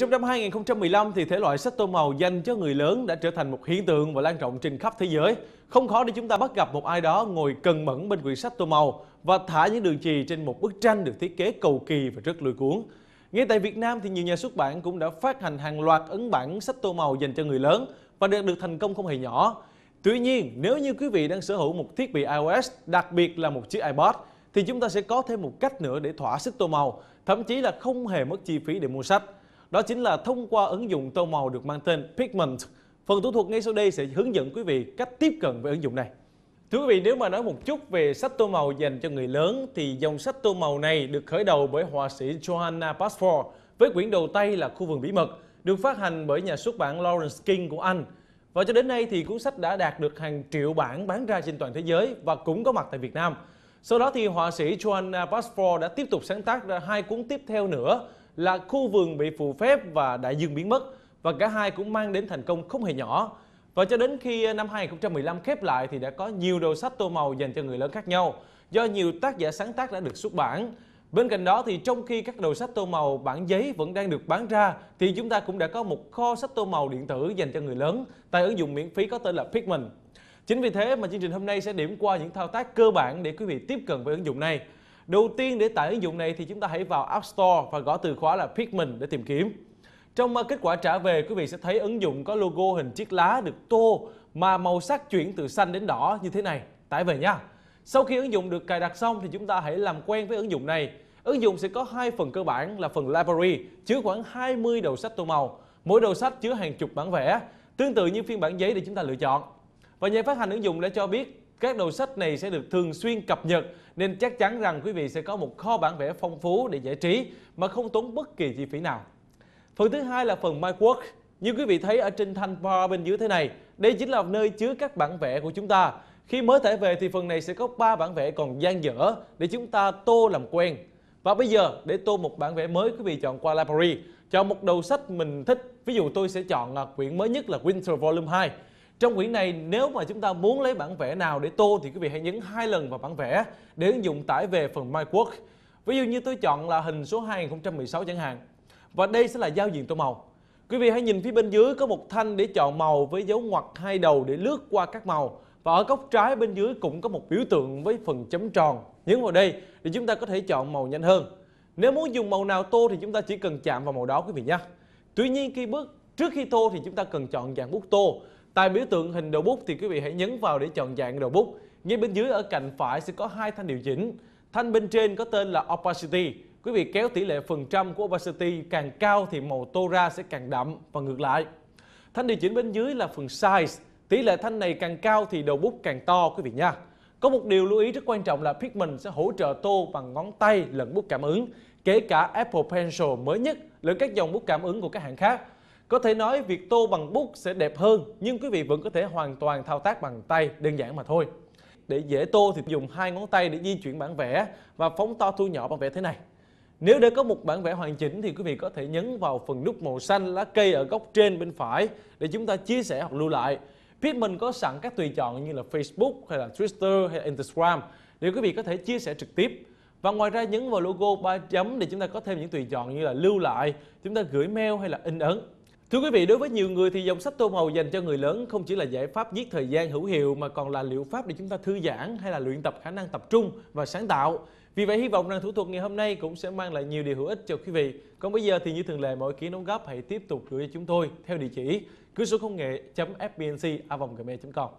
Trong năm 2015 thì thể loại sách tô màu dành cho người lớn đã trở thành một hiện tượng và lan rộng trên khắp thế giới. Không khó để chúng ta bắt gặp một ai đó ngồi cần mẫn bên quyển sách tô màu và thả những đường chì trên một bức tranh được thiết kế cầu kỳ và rất lôi cuốn. Ngay tại Việt Nam thì nhiều nhà xuất bản cũng đã phát hành hàng loạt ấn bản sách tô màu dành cho người lớn và đạt được thành công không hề nhỏ. Tuy nhiên, nếu như quý vị đang sở hữu một thiết bị iOS, đặc biệt là một chiếc iPod, thì chúng ta sẽ có thêm một cách nữa để thỏa sức tô màu, thậm chí là không hề mất chi phí để mua sách. Đó chính là thông qua ứng dụng tô màu được mang tên Pigment. Phần thủ thuật ngay sau đây sẽ hướng dẫn quý vị cách tiếp cận với ứng dụng này. Thưa quý vị, nếu mà nói một chút về sách tô màu dành cho người lớn thì dòng sách tô màu này được khởi đầu bởi họa sĩ Johanna Pasford với quyển đầu tay là Khu vườn bí mật, được phát hành bởi nhà xuất bản Lawrence King của Anh. Và cho đến nay thì cuốn sách đã đạt được hàng triệu bản bán ra trên toàn thế giới và cũng có mặt tại Việt Nam. Sau đó thì họa sĩ Joanna Basford đã tiếp tục sáng tác ra hai cuốn tiếp theo nữa là khu vườn bị phù phép và đại dương biến mất và cả hai cũng mang đến thành công không hề nhỏ. Và cho đến khi năm 2015 khép lại thì đã có nhiều đầu sách tô màu dành cho người lớn khác nhau do nhiều tác giả sáng tác đã được xuất bản. Bên cạnh đó thì trong khi các đầu sách tô màu bản giấy vẫn đang được bán ra thì chúng ta cũng đã có một kho sách tô màu điện tử dành cho người lớn tại ứng dụng miễn phí có tên là Pikmin. Chính vì thế mà chương trình hôm nay sẽ điểm qua những thao tác cơ bản để quý vị tiếp cận với ứng dụng này. Đầu tiên để tải ứng dụng này thì chúng ta hãy vào App Store và gõ từ khóa là pigment để tìm kiếm. Trong à, kết quả trả về, quý vị sẽ thấy ứng dụng có logo hình chiếc lá được tô mà màu sắc chuyển từ xanh đến đỏ như thế này. Tải về nha. Sau khi ứng dụng được cài đặt xong thì chúng ta hãy làm quen với ứng dụng này. Ứng dụng sẽ có hai phần cơ bản là phần library chứa khoảng 20 đầu sách tô màu. Mỗi đầu sách chứa hàng chục bản vẽ, tương tự như phiên bản giấy để chúng ta lựa chọn. Và nhà phát hành ứng dụng đã cho biết các đầu sách này sẽ được thường xuyên cập nhật nên chắc chắn rằng quý vị sẽ có một kho bản vẽ phong phú để giải trí mà không tốn bất kỳ chi phí nào. Phần thứ hai là phần My Work. Như quý vị thấy ở trên thanh bar bên dưới thế này, đây chính là nơi chứa các bản vẽ của chúng ta. Khi mới thể về thì phần này sẽ có 3 bản vẽ còn dang dở để chúng ta tô làm quen. Và bây giờ để tô một bản vẽ mới quý vị chọn qua library, chọn một đầu sách mình thích. Ví dụ tôi sẽ chọn à, quyển mới nhất là Winter Volume 2. Trong quyển này nếu mà chúng ta muốn lấy bản vẽ nào để tô thì quý vị hãy nhấn hai lần vào bản vẽ để ứng dụng tải về phần mywork Ví dụ như tôi chọn là hình số 2016 chẳng hạn. Và đây sẽ là giao diện tô màu. Quý vị hãy nhìn phía bên dưới có một thanh để chọn màu với dấu ngoặc hai đầu để lướt qua các màu. Và ở góc trái bên dưới cũng có một biểu tượng với phần chấm tròn. Nhấn vào đây để chúng ta có thể chọn màu nhanh hơn. Nếu muốn dùng màu nào tô thì chúng ta chỉ cần chạm vào màu đó quý vị nhé. Tuy nhiên khi bước trước khi tô thì chúng ta cần chọn dạng bút tô Tại biểu tượng hình đầu bút thì quý vị hãy nhấn vào để chọn dạng đầu bút. Ngay bên dưới ở cạnh phải sẽ có hai thanh điều chỉnh. Thanh bên trên có tên là Opacity. Quý vị kéo tỷ lệ phần trăm của Opacity càng cao thì màu tô ra sẽ càng đậm và ngược lại. Thanh điều chỉnh bên dưới là phần Size. Tỷ lệ thanh này càng cao thì đầu bút càng to quý vị nha. Có một điều lưu ý rất quan trọng là Pigment sẽ hỗ trợ tô bằng ngón tay lẫn bút cảm ứng, kể cả Apple Pencil mới nhất lẫn các dòng bút cảm ứng của các hãng khác. Có thể nói việc tô bằng bút sẽ đẹp hơn nhưng quý vị vẫn có thể hoàn toàn thao tác bằng tay đơn giản mà thôi. Để dễ tô thì dùng hai ngón tay để di chuyển bản vẽ và phóng to thu nhỏ bản vẽ thế này. Nếu để có một bản vẽ hoàn chỉnh thì quý vị có thể nhấn vào phần nút màu xanh lá cây ở góc trên bên phải để chúng ta chia sẻ hoặc lưu lại. phía Pitman có sẵn các tùy chọn như là Facebook hay là Twitter hay là Instagram để quý vị có thể chia sẻ trực tiếp. Và ngoài ra nhấn vào logo 3 chấm để chúng ta có thêm những tùy chọn như là lưu lại, chúng ta gửi mail hay là in ấn. Thưa quý vị, đối với nhiều người thì dòng sách tô màu dành cho người lớn không chỉ là giải pháp giết thời gian hữu hiệu mà còn là liệu pháp để chúng ta thư giãn hay là luyện tập khả năng tập trung và sáng tạo. Vì vậy hy vọng rằng thủ thuật ngày hôm nay cũng sẽ mang lại nhiều điều hữu ích cho quý vị. Còn bây giờ thì như thường lệ mọi kiến đóng góp hãy tiếp tục gửi cho chúng tôi theo địa chỉ cửa số công nghệ fbnc com